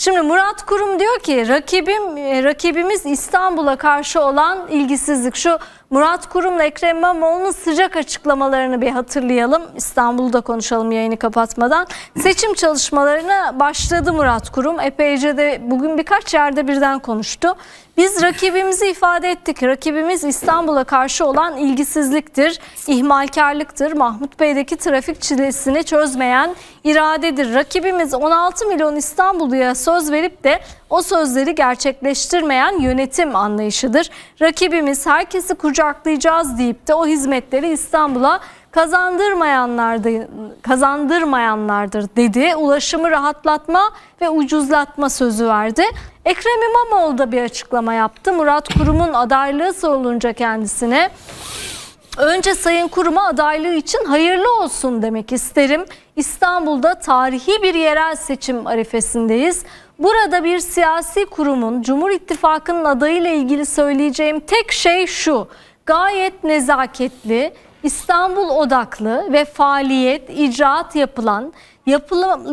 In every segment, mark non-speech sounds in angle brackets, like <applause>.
Şimdi Murat Kurum diyor ki rakibim e, rakibimiz İstanbul'a karşı olan ilgisizlik şu Murat Kurum Kurum'la Ekrem İmamoğlu'nun sıcak açıklamalarını bir hatırlayalım. İstanbul'da konuşalım yayını kapatmadan. Seçim çalışmalarına başladı Murat Kurum. Epeyce de bugün birkaç yerde birden konuştu. Biz rakibimizi ifade ettik. Rakibimiz İstanbul'a karşı olan ilgisizliktir, ihmalkarlıktır. Mahmut Bey'deki trafik çilesini çözmeyen iradedir. Rakibimiz 16 milyon İstanbulluya söz verip de o sözleri gerçekleştirmeyen yönetim anlayışıdır. Rakibimiz herkesi kucak kucaklayacağız deyip de o hizmetleri İstanbul'a kazandırmayanlardı, kazandırmayanlardır dedi. Ulaşımı rahatlatma ve ucuzlatma sözü verdi. Ekrem İmamoğlu da bir açıklama yaptı. Murat Kurum'un adaylığı sorulunca kendisine Önce Sayın Kurum'a adaylığı için hayırlı olsun demek isterim. İstanbul'da tarihi bir yerel seçim arifesindeyiz. Burada bir siyasi kurumun Cumhur İttifakı'nın adayıyla ilgili söyleyeceğim tek şey şu gayet nezaketli, İstanbul odaklı ve faaliyet, icraat yapılan,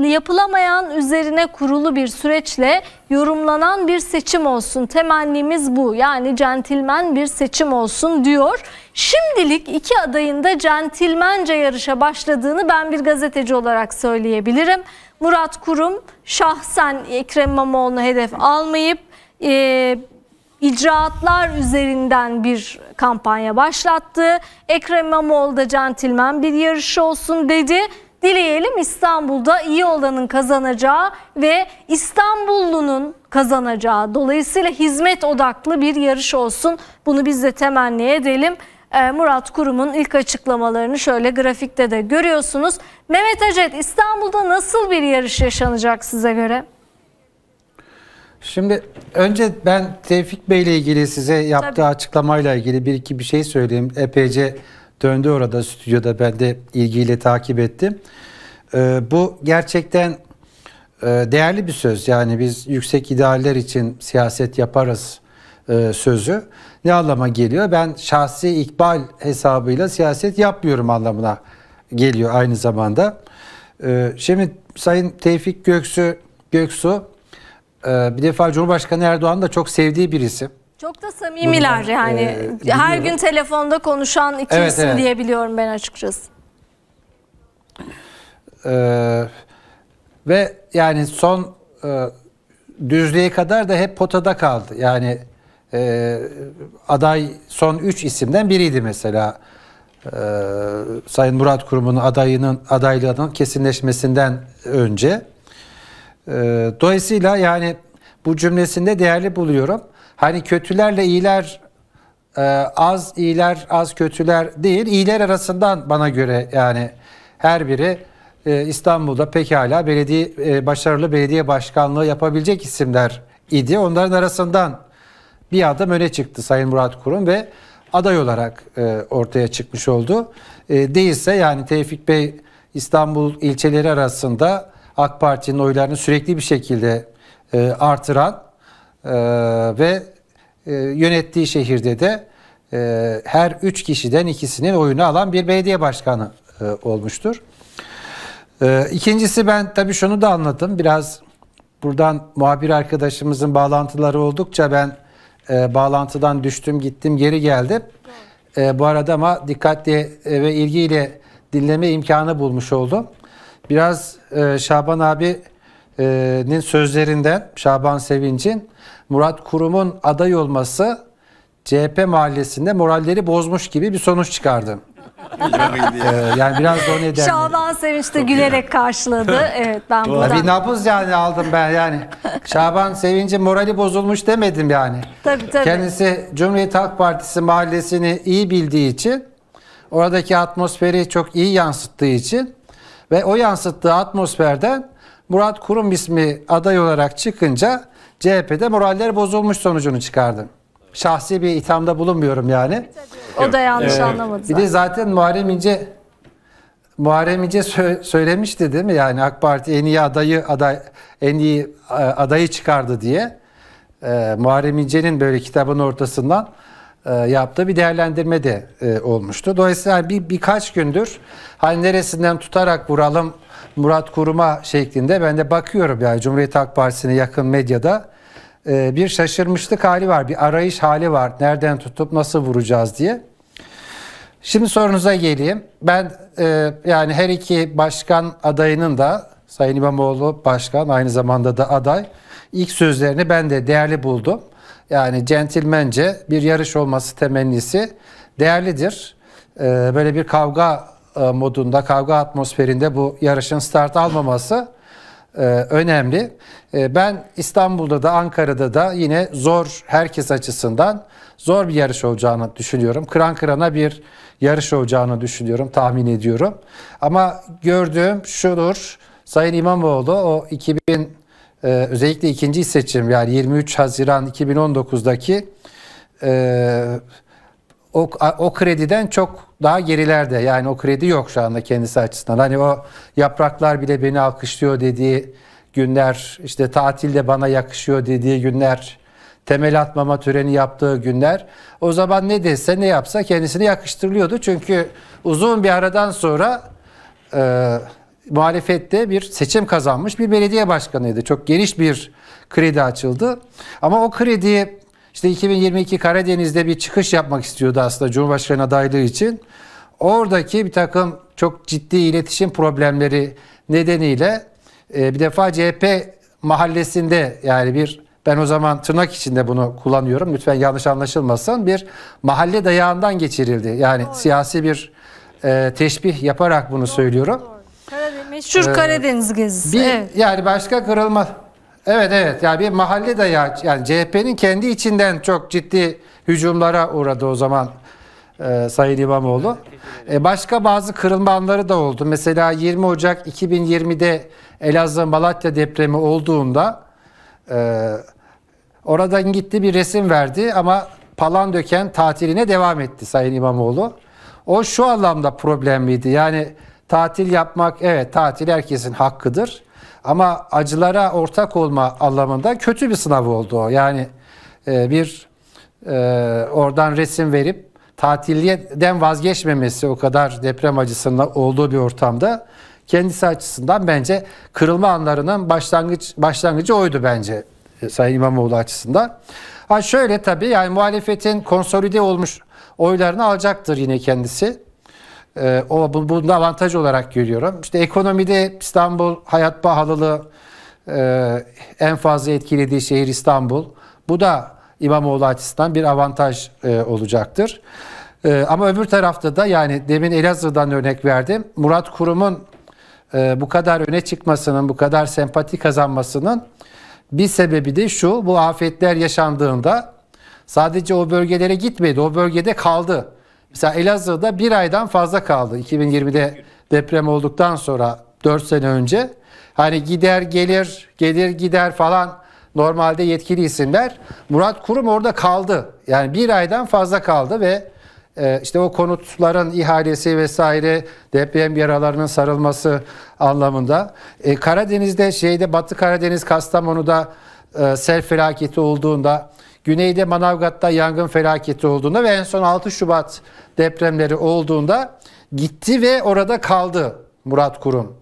yapılamayan üzerine kurulu bir süreçle yorumlanan bir seçim olsun. Temennimiz bu. Yani centilmen bir seçim olsun diyor. Şimdilik iki adayın da centilmence yarışa başladığını ben bir gazeteci olarak söyleyebilirim. Murat Kurum şahsen Ekrem İmamoğlu'nu hedef almayıp... E, icraatlar üzerinden bir kampanya başlattı. Ekrem İmamoğlu da centilmen bir yarış olsun dedi. Dileyelim İstanbul'da iyi olanın kazanacağı ve İstanbullunun kazanacağı. Dolayısıyla hizmet odaklı bir yarış olsun. Bunu biz de temenni edelim. Ee, Murat Kurum'un ilk açıklamalarını şöyle grafikte de görüyorsunuz. Mehmet Acet İstanbul'da nasıl bir yarış yaşanacak size göre? Şimdi önce ben Tevfik Bey ile ilgili size yaptığı Tabii. açıklamayla ilgili bir iki bir şey söyleyeyim. Epeyce döndü orada stüdyoda ben de ilgiyle takip ettim. Ee, bu gerçekten e, değerli bir söz. Yani biz yüksek idealler için siyaset yaparız e, sözü ne anlama geliyor? Ben şahsi ikbal hesabıyla siyaset yapmıyorum anlamına geliyor aynı zamanda. E, şimdi Sayın Tevfik Göksu Göksu ee, bir defa Cumhurbaşkanı Erdoğan da çok sevdiği bir isim. Çok da samimiler Bunlar, yani. E, Her gün telefonda konuşan iki evet, isim evet. diyebiliyorum ben açıkçası. Ee, ve yani son e, düzlüğe kadar da hep potada kaldı. Yani e, aday son üç isimden biriydi mesela. E, Sayın Murat Kurum'un adayının adaylığının kesinleşmesinden önce. Ee, dolayısıyla yani bu cümlesinde değerli buluyorum. Hani kötülerle iyiler e, az iyiler az kötüler değil iyiler arasından bana göre yani her biri e, İstanbul'da pekala belediye e, başarılı belediye başkanlığı yapabilecek isimler idi. Onların arasından bir adım öne çıktı Sayın Murat Kurum ve aday olarak ortaya çıkmış oldu. Değilse yani Tevfik Bey İstanbul ilçeleri arasında AK Parti'nin oylarını sürekli bir şekilde e, artıran e, ve e, yönettiği şehirde de e, her üç kişiden ikisinin oyunu alan bir belediye başkanı e, olmuştur. E, ikincisi ben tabii şunu da anladım. Biraz buradan muhabir arkadaşımızın bağlantıları oldukça ben e, bağlantıdan düştüm gittim geri geldim. E, bu arada ama dikkatli e, ve ilgiyle dinleme imkanı bulmuş oldum biraz e, Şaban abi'nin sözlerinden Şaban Sevinç'in Murat Kurum'un aday olması CHP mahallesinde moralleri bozmuş gibi bir sonuç çıkardı. ee, yani biraz da o nedenle. Şaban Sevinç de gülerek ya. karşıladı. <laughs> Evet ben buradan. Bir nabız yani aldım ben yani. Şaban Sevinç'in morali bozulmuş demedim yani. Tabii tabii. Kendisi Cumhuriyet Halk Partisi mahallesini iyi bildiği için oradaki atmosferi çok iyi yansıttığı için ve o yansıttığı atmosferden Murat Kurum ismi aday olarak çıkınca CHP'de moraller bozulmuş sonucunu çıkardı. Şahsi bir ithamda bulunmuyorum yani. O da yanlış ee, anlamadı. Bir de zaten Muharrem İnce Muharrem İnce sö- söylemişti değil mi? Yani AK Parti en iyi adayı aday en iyi e, adayı çıkardı diye. Ee, Muharrem İnce'nin böyle kitabın ortasından e, yaptığı bir değerlendirme de e, olmuştu. Dolayısıyla hani bir birkaç gündür hani neresinden tutarak vuralım Murat Kurum'a şeklinde ben de bakıyorum yani Cumhuriyet Halk Partisi'ne yakın medyada e, bir şaşırmışlık hali var, bir arayış hali var. Nereden tutup nasıl vuracağız diye. Şimdi sorunuza geleyim. Ben e, yani her iki başkan adayının da Sayın İmamoğlu başkan aynı zamanda da aday ilk sözlerini ben de değerli buldum. Yani centilmence bir yarış olması temennisi değerlidir. Ee, böyle bir kavga e, modunda, kavga atmosferinde bu yarışın start almaması e, önemli. E, ben İstanbul'da da Ankara'da da yine zor herkes açısından zor bir yarış olacağını düşünüyorum. Kıran kırana bir yarış olacağını düşünüyorum, tahmin ediyorum. Ama gördüğüm şudur. Sayın İmamoğlu o 2000 ee, özellikle ikinci seçim yani 23 Haziran 2019'daki e, o, o krediden çok daha gerilerde yani o kredi yok şu anda kendisi açısından. Hani o yapraklar bile beni alkışlıyor dediği günler işte tatilde bana yakışıyor dediği günler temel atmama töreni yaptığı günler o zaman ne dese ne yapsa kendisini yakıştırılıyordu. Çünkü uzun bir aradan sonra e, muhalefette bir seçim kazanmış bir belediye başkanıydı. Çok geniş bir kredi açıldı. Ama o kredi işte 2022 Karadeniz'de bir çıkış yapmak istiyordu aslında Cumhurbaşkanı adaylığı için. Oradaki bir takım çok ciddi iletişim problemleri nedeniyle e, bir defa CHP mahallesinde yani bir ben o zaman tırnak içinde bunu kullanıyorum. Lütfen yanlış anlaşılmasın. Bir mahalle dayağından geçirildi. Yani doğru. siyasi bir e, teşbih yaparak bunu doğru, söylüyorum. Doğru meşhur ee, Karadeniz gezisi. Bir, evet. Yani başka kırılma. Evet evet yani bir mahalle ya, yani CHP'nin kendi içinden çok ciddi hücumlara uğradı o zaman e, Sayın İmamoğlu. E, başka bazı kırılma anları da oldu. Mesela 20 Ocak 2020'de Elazığ Malatya depremi olduğunda e, oradan gitti bir resim verdi ama döken tatiline devam etti Sayın İmamoğlu. O şu anlamda problemliydi. Yani Tatil yapmak evet tatil herkesin hakkıdır. Ama acılara ortak olma anlamında kötü bir sınav oldu o. Yani e, bir e, oradan resim verip tatilden vazgeçmemesi o kadar deprem acısında olduğu bir ortamda kendisi açısından bence kırılma anlarının başlangıç başlangıcı oydu bence e, Sayın İmamoğlu açısından. Ha şöyle tabii yani muhalefetin konsolide olmuş oylarını alacaktır yine kendisi. E, o bunu avantaj olarak görüyorum. İşte ekonomide İstanbul hayat pahalılığı e, en fazla etkilediği şehir İstanbul. Bu da İmamoğlu açısından bir avantaj e, olacaktır. E, ama öbür tarafta da yani demin Elazığ'dan örnek verdim. Murat Kurum'un e, bu kadar öne çıkmasının, bu kadar sempati kazanmasının bir sebebi de şu. Bu afetler yaşandığında sadece o bölgelere gitmedi. O bölgede kaldı. Mesela Elazığ'da bir aydan fazla kaldı. 2020'de deprem olduktan sonra 4 sene önce. Hani gider gelir, gelir gider falan normalde yetkili isimler. Murat Kurum orada kaldı. Yani bir aydan fazla kaldı ve e, işte o konutların ihalesi vesaire deprem yaralarının sarılması anlamında. E, Karadeniz'de şeyde Batı Karadeniz Kastamonu'da e, sel felaketi olduğunda güneyde Manavgat'ta yangın felaketi olduğunda ve en son 6 Şubat depremleri olduğunda gitti ve orada kaldı Murat Kurum.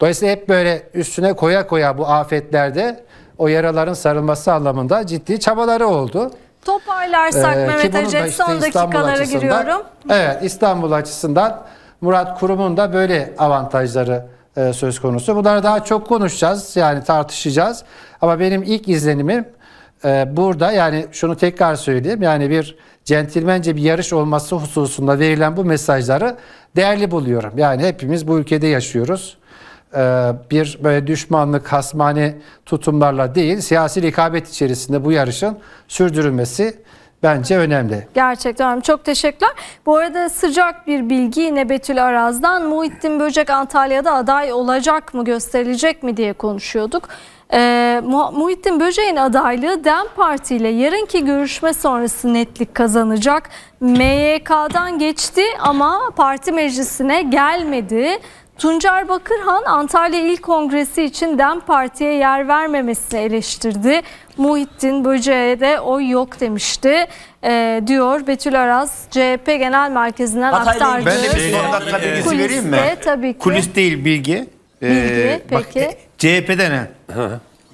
Dolayısıyla hep böyle üstüne koya koya bu afetlerde o yaraların sarılması anlamında ciddi çabaları oldu. Toparlarsak ee, Mehmet Acep işte son dakikalara giriyorum. Evet İstanbul açısından Murat Kurum'un da böyle avantajları e, söz konusu. Bunları daha çok konuşacağız yani tartışacağız. Ama benim ilk izlenimim ee, burada yani şunu tekrar söyleyeyim. Yani bir centilmence bir yarış olması hususunda verilen bu mesajları değerli buluyorum. Yani hepimiz bu ülkede yaşıyoruz. Ee, bir böyle düşmanlık, hasmane tutumlarla değil, siyasi rekabet içerisinde bu yarışın sürdürülmesi bence önemli. Gerçekten çok teşekkürler. Bu arada sıcak bir bilgi yine Betül Araz'dan. Muhittin Böcek Antalya'da aday olacak mı, gösterilecek mi diye konuşuyorduk. E, Muhittin Böceğin adaylığı DEM Parti ile yarınki görüşme sonrası netlik kazanacak. MYK'dan geçti ama parti meclisine gelmedi. Tuncer Bakırhan Antalya İl Kongresi için DEM Parti'ye yer vermemesini eleştirdi. Muhittin Böceğe de oy yok demişti e, diyor Betül Aras CHP Genel Merkezi'nden aktardı. Ben de bir son şey, kuliste, tabii ki. Kulis değil bilgi. Bilgi, ee, peki. Bak, e, CHP'den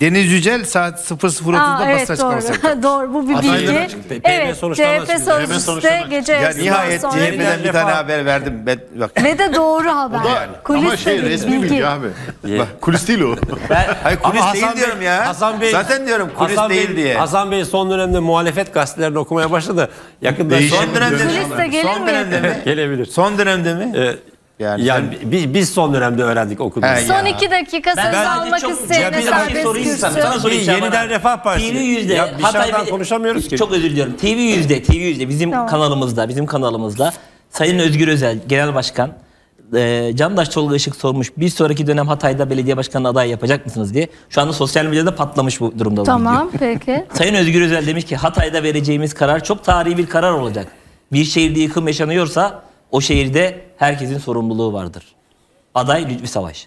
Deniz Yücel saat 00.30'da evet, basın açıklaması doğru. <laughs> doğru bu bir bilgi. Evet CHP sözcüsü gece ya nihayet CHP'den bir tane haber verdim. Ben, bak. Ve de doğru haber. O da, kulis ama şey resmi bilgi abi. bak, kulis değil o. Ben, <laughs> Hayır kulis Hasan değil Bey, diyorum ya. Hasan Bey, Zaten diyorum kulis Hasan değil Bey, diye. Hasan Bey son dönemde muhalefet gazetelerini okumaya başladı. Yakında Değişim son dönemde. Kulis de gelir son dönemde mi? Gelebilir. Son dönemde mi? Evet. Yani, yani biz, biz son dönemde öğrendik okuduk. He, Son ya. iki dakika söz almak çok- Ya bir dakika şey sana. kürsü. Sana sorayım Şaban Yeniden Refah Partisi. TV yüzde. Ya bir şardan şey konuşamıyoruz ki. Çok özür diliyorum. TV yüzde, TV yüzde bizim Tamam. kanalımızda, bizim kanalımızda Sayın Özgür Özel, Genel Başkan e, Candaş Tolga Işık sormuş. Bir sonraki dönem Hatay'da belediye başkanı adayı yapacak mısınız diye. Şu anda sosyal medyada patlamış bu durumda. bu Tamam peki. <laughs> Sayın Özgür Özel demiş ki Hatay'da vereceğimiz karar çok tarihi bir karar olacak. Bir şehirde yıkım yaşanıyorsa o şehirde herkesin sorumluluğu vardır. Aday Lütfi Savaş.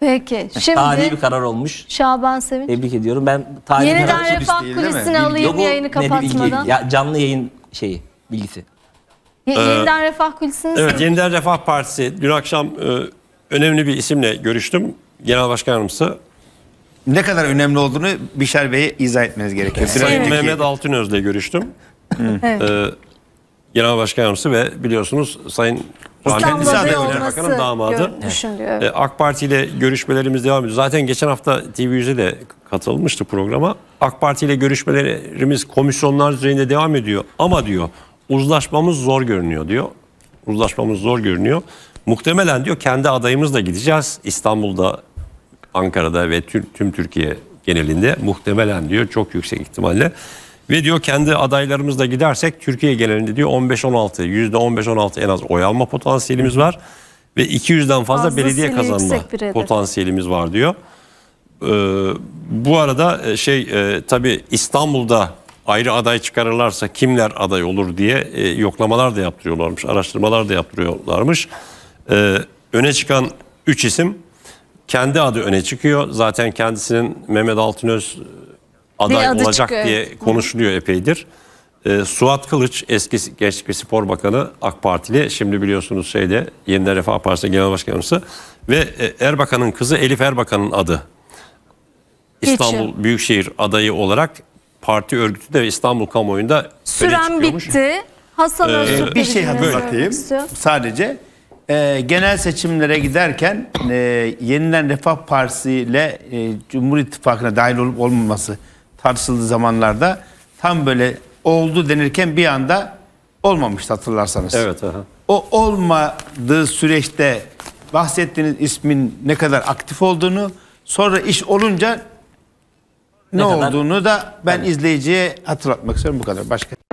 Peki. Şimdi Tarihi bir karar olmuş. Şaban Sevinç. Tebrik ediyorum. Ben tarihi Yeniden Refah değil, değil Kulisi'ni mi? alayım Yok, yayını kapatmadan. Bilgi, ya, canlı yayın şeyi, bilgisi. Ye ee, yeniden Refah Kulisi'ni Evet, Yeniden Refah Partisi. Dün akşam e, önemli bir isimle görüştüm. Genel Başkanımsı. Ne kadar önemli olduğunu Bişer Bey'e izah etmeniz gerekiyor. Evet. Sayın evet. Mehmet Altınöz'le görüştüm. evet. ee, Genel Başkan Yardımcısı ve biliyorsunuz Sayın İstanbul'da Ahmet olması damadı. düşünülüyor. E, AK Parti ile görüşmelerimiz devam ediyor. Zaten geçen hafta TV100'e de katılmıştı programa. AK Parti ile görüşmelerimiz komisyonlar düzeyinde devam ediyor. Ama diyor uzlaşmamız zor görünüyor diyor. Uzlaşmamız zor görünüyor. Muhtemelen diyor kendi adayımızla gideceğiz. İstanbul'da, Ankara'da ve tüm, tüm Türkiye genelinde muhtemelen diyor çok yüksek ihtimalle ve diyor kendi adaylarımızla gidersek Türkiye genelinde diyor 15-16, %15-16 en az oy alma potansiyelimiz var. Ve 200'den fazla belediye kazanma potansiyelimiz var diyor. Ee, bu arada e, şey e, tabii İstanbul'da ayrı aday çıkarırlarsa kimler aday olur diye e, yoklamalar da yaptırıyorlarmış, araştırmalar da yaptırıyorlarmış. Ee, öne çıkan 3 isim kendi adı öne çıkıyor. Zaten kendisinin Mehmet Altınöz aday olacak çıkıyor. diye konuşuluyor epeydir. E, Suat Kılıç eski Gençlik ve Spor Bakanı AK Partili şimdi biliyorsunuz şeyde yeniden Refah Partisi Genel Başkanı'sı ve e, Erbakan'ın kızı Elif Erbakan'ın adı İstanbul Geçin. Büyükşehir adayı olarak parti örgütü de İstanbul kamuoyunda Süren bitti. Hasan ee, bir şey hatırlatayım. Sadece e, genel seçimlere giderken e, yeniden Refah Partisi ile e, Cumhur İttifakı'na dahil olup olmaması tartışıldığı zamanlarda tam böyle oldu denirken bir anda olmamıştı hatırlarsanız. Evet. Aha. O olmadığı süreçte bahsettiğiniz ismin ne kadar aktif olduğunu sonra iş olunca ne, ne olduğunu da ben evet. Hani? izleyiciye hatırlatmak istiyorum bu kadar. Başka